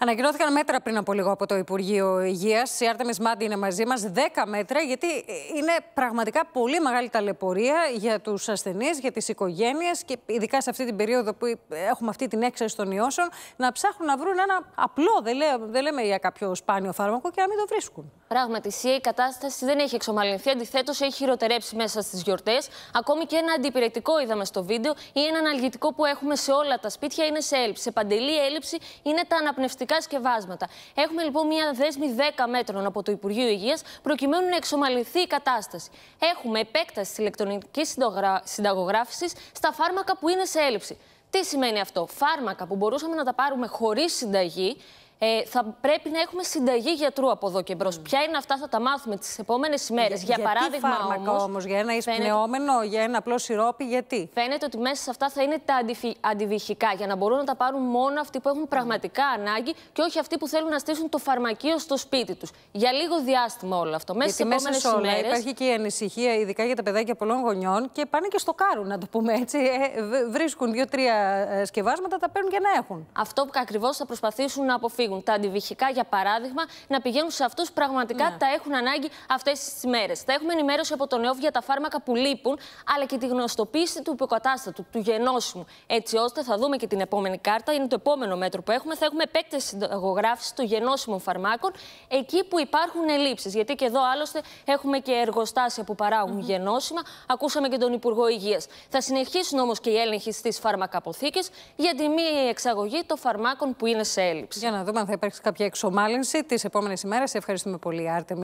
Ανακοινώθηκαν μέτρα πριν από λίγο από το Υπουργείο Υγείας. Η Άρτεμις Μάντι είναι μαζί μας. 10 μέτρα, γιατί είναι πραγματικά πολύ μεγάλη ταλαιπωρία για τους ασθενείς, για τις οικογένειες και ειδικά σε αυτή την περίοδο που έχουμε αυτή την έξαρση των ιώσεων, να ψάχνουν να βρουν ένα απλό, δεν, λέμε, δεν λέμε για κάποιο σπάνιο φάρμακο και να μην το βρίσκουν. Πράγματι, η κατάσταση δεν έχει εξομαλυνθεί. Αντιθέτως, έχει χειροτερέψει μέσα στις γιορτές. Ακόμη και ένα αντιπηρετικό είδαμε στο βίντεο ή ένα αναλγητικό που έχουμε σε όλα τα σπίτια είναι σε έλλειψη. Σε παντελή έλλειψη είναι τα αναπνευστικά σκευάσματα. Έχουμε λοιπόν μία δέσμη 10 μέτρων από το Υπουργείο Υγείας προκειμένου να εξομαλυνθεί η κατάσταση. Έχουμε επέκταση της ηλεκτρονικής συνταγογράφησης στα φάρμακα που είναι σε έλλειψη. Τι σημαίνει αυτό, φάρμακα που μπορούσαμε να τα πάρουμε χωρίς συνταγή ε, θα πρέπει να έχουμε συνταγή γιατρού από εδώ και μπρος. Mm. Ποια είναι αυτά, θα τα μάθουμε τις επόμενες ημέρε. Για, για, παράδειγμα, φάρμακο όμως, για ένα εισπνεόμενο, φαίνεται... για ένα απλό σιρόπι, γιατί. Φαίνεται ότι μέσα σε αυτά θα είναι τα αντιφυ... αντιβυχικά, για να μπορούν να τα πάρουν μόνο αυτοί που έχουν ναι. πραγματικά ανάγκη και όχι αυτοί που θέλουν να στήσουν το φαρμακείο στο σπίτι τους. Για λίγο διάστημα όλο αυτό. Μέσα σε όλα υπάρχει και η ανησυχία, ειδικά για τα παιδάκια πολλών γονιών και πάνε και στο κάρουν, να το πούμε έτσι. Ε, βρίσκουν δύο-τρία ε, σκευάσματα, τα παίρνουν και να έχουν. Αυτό που ακριβώς θα προσπαθήσουν να αποφύγουν φύγουν. Τα αντιβυχικά, για παράδειγμα, να πηγαίνουν σε αυτούς που πραγματικά ναι. τα έχουν ανάγκη αυτές τις μέρε. Θα έχουμε ενημέρωση από τον ΕΟΒ για τα φάρμακα που λείπουν, αλλά και τη γνωστοποίηση του υποκατάστατου, του γενώσιμου. Έτσι ώστε θα δούμε και την επόμενη κάρτα, είναι το επόμενο μέτρο που έχουμε. Θα έχουμε επέκταση συνταγογράφησης των γενώσιμων φαρμάκων εκεί που υπάρχουν ελλείψεις. Γιατί και εδώ άλλωστε έχουμε και εργοστάσια που παράγουν mm γενώσιμα. Ακούσαμε και τον Υπουργό Υγείας. Θα συνεχίσουν όμως και οι έλεγχοι στις φαρμακαποθήκες για τη μη εξαγωγή των φαρμάκων που είναι σε έλλειψη. Για να δούμε αν θα υπάρξει κάποια εξομάλυνση τις επόμενες ημέρες. Ευχαριστούμε πολύ Άρτεμι.